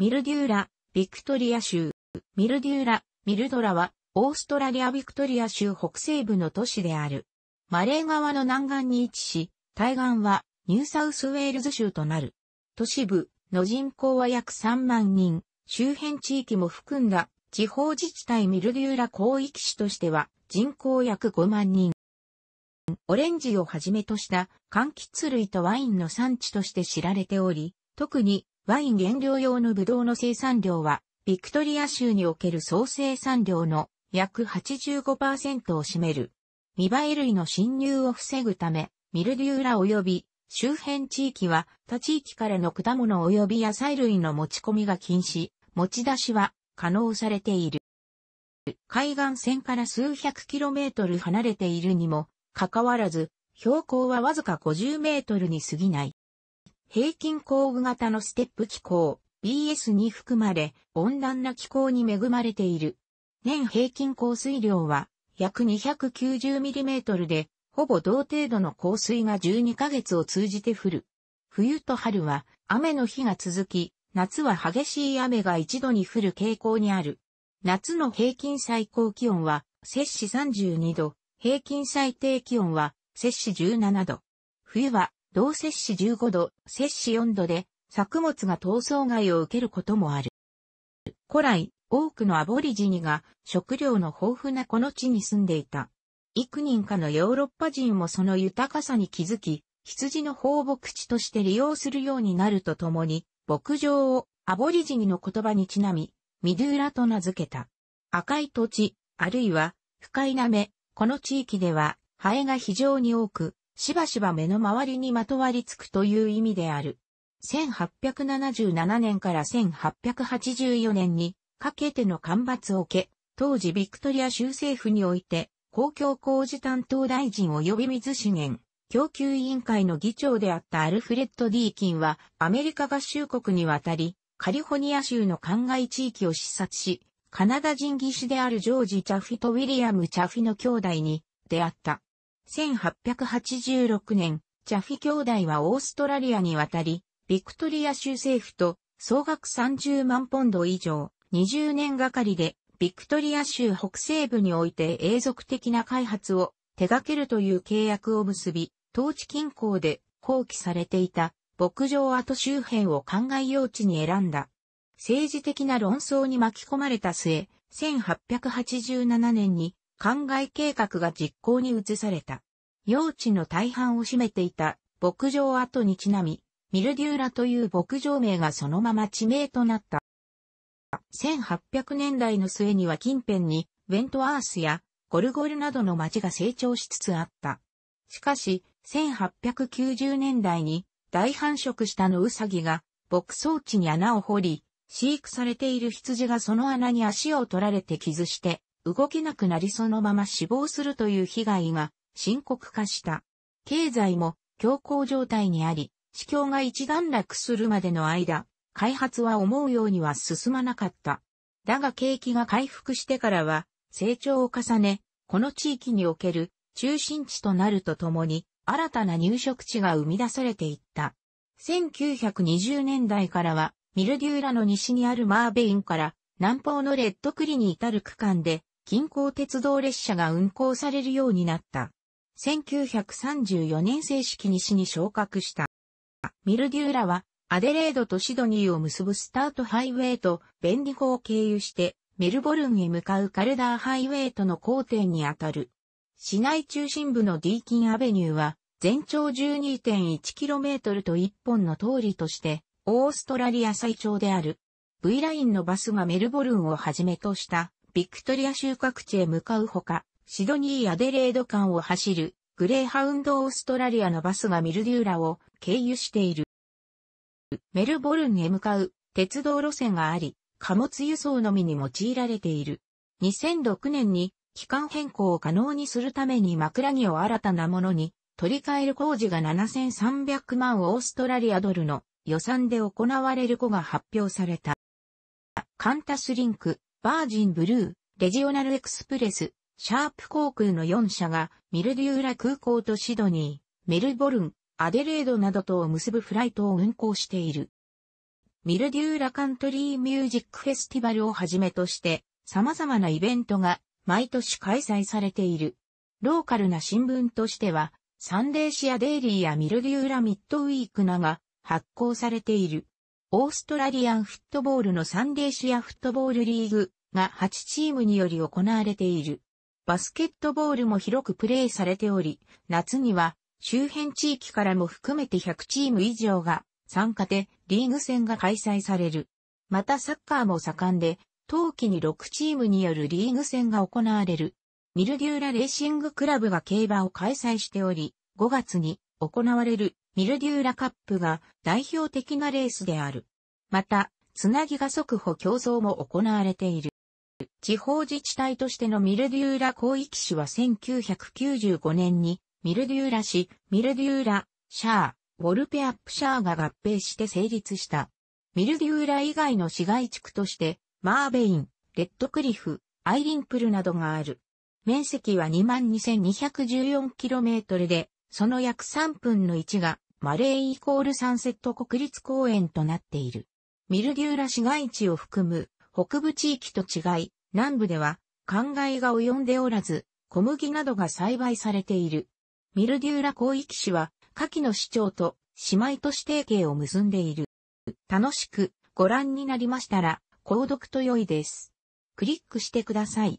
ミルデューラ、ビクトリア州。ミルデューラ、ミルドラは、オーストラリアビクトリア州北西部の都市である。マレー川の南岸に位置し、対岸はニューサウスウェールズ州となる。都市部の人口は約3万人、周辺地域も含んだ地方自治体ミルデューラ広域市としては人口約5万人。オレンジをはじめとした柑橘類とワインの産地として知られており、特にワイン原料用のブドウの生産量は、ビクトリア州における総生産量の約85%を占める。未梅類の侵入を防ぐため、ミルデューラ及び周辺地域は他地域からの果物及び野菜類の持ち込みが禁止、持ち出しは可能されている。海岸線から数百キロメートル離れているにもかかわらず、標高はわずか50メートルに過ぎない。平均工具型のステップ気候、BS に含まれ、温暖な気候に恵まれている。年平均降水量は、約 290mm で、ほぼ同程度の降水が12ヶ月を通じて降る。冬と春は雨の日が続き、夏は激しい雨が一度に降る傾向にある。夏の平均最高気温は、摂氏32度、平均最低気温は、摂氏17度。冬は同摂氏15度、摂氏4度で、作物が闘争害を受けることもある。古来、多くのアボリジニが食料の豊富なこの地に住んでいた。幾人かのヨーロッパ人もその豊かさに気づき、羊の放牧地として利用するようになるとともに、牧場をアボリジニの言葉にちなみ、ミドゥーラと名付けた。赤い土地、あるいは深いなめ、この地域ではハエが非常に多く、しばしば目の周りにまとわりつくという意味である。1877年から1884年にかけての干ばつを受け、当時ビクトリア州政府において公共工事担当大臣及び水資源供給委員会の議長であったアルフレッド・ディーキンはアメリカ合衆国に渡り、カリフォニア州の灌漑地域を視察し、カナダ人技師であるジョージ・チャフィとウィリアム・チャフィの兄弟に出会った。1886年、ジャフィ兄弟はオーストラリアに渡り、ビクトリア州政府と総額30万ポンド以上、20年がかりで、ビクトリア州北西部において永続的な開発を手掛けるという契約を結び、当地近郊で放棄されていた牧場跡周辺を灌漑用地に選んだ。政治的な論争に巻き込まれた末、1887年に灌漑計画が実行に移された。用地の大半を占めていた牧場跡にちなみ、ミルデューラという牧場名がそのまま地名となった。1800年代の末には近辺に、ウェントアースやゴルゴルなどの町が成長しつつあった。しかし、1890年代に大繁殖したのウサギが牧草地に穴を掘り、飼育されている羊がその穴に足を取られて傷して動けなくなりそのまま死亡するという被害が深刻化した。経済も強行状態にあり、市況が一段落するまでの間、開発は思うようには進まなかった。だが景気が回復してからは、成長を重ね、この地域における中心地となるとともに、新たな入植地が生み出されていった。1920年代からは、ミルデューラの西にあるマーベインから、南方のレッドクリに至る区間で、近郊鉄道列車が運行されるようになった。1934年正式に市に昇格した。ミルデューラは、アデレードとシドニーを結ぶスタートハイウェイとベンディゴを経由して、メルボルンへ向かうカルダーハイウェイとの交点にあたる。市内中心部のディーキンアベニューは、全長 12.1km と1本の通りとして、オーストラリア最長である。V ラインのバスがメルボルンをはじめとしたビクトリア収穫地へ向かうほか、シドニー・アデレード間を走るグレーハウンド・オーストラリアのバスがミルデューラを経由している。メルボルンへ向かう鉄道路線があり、貨物輸送のみに用いられている。2006年に期間変更を可能にするために枕木を新たなものに取り替える工事が7300万オーストラリアドルの予算で行われる子が発表された。カンタスリンク、バージンブルー、レジオナルエクスプレス、シャープ航空の4社が、ミルデューラ空港とシドニー、メルボルン、アデレードなどとを結ぶフライトを運行している。ミルデューラカントリーミュージックフェスティバルをはじめとして、様々なイベントが毎年開催されている。ローカルな新聞としては、サンデーシアデイリーやミルデューラミッドウィークなが発行されている。オーストラリアンフットボールのサンデーシアフットボールリーグが8チームにより行われている。バスケットボールも広くプレーされており、夏には周辺地域からも含めて100チーム以上が参加でリーグ戦が開催される。またサッカーも盛んで、冬季に6チームによるリーグ戦が行われる。ミルデューラレーシングクラブが競馬を開催しており、5月に行われるミルデューラカップが代表的なレースである。また、つなぎが速歩競争も行われている。地方自治体としてのミルデューラ広域市は1995年にミルデューラ市、ミルデューラ、シャー、ウォルペアップシャーが合併して成立した。ミルデューラ以外の市街地区として、マーベイン、レッドクリフ、アイリンプルなどがある。面積は 22,214km で、その約3分の1がマレーイコールサンセット国立公園となっている。ミルデューラ市街地を含む北部地域と違い、南部では灌漑が及んでおらず、小麦などが栽培されている。ミルデューラ広域市は、下記の市長と姉妹都市提携を結んでいる。楽しくご覧になりましたら、購読と良いです。クリックしてください。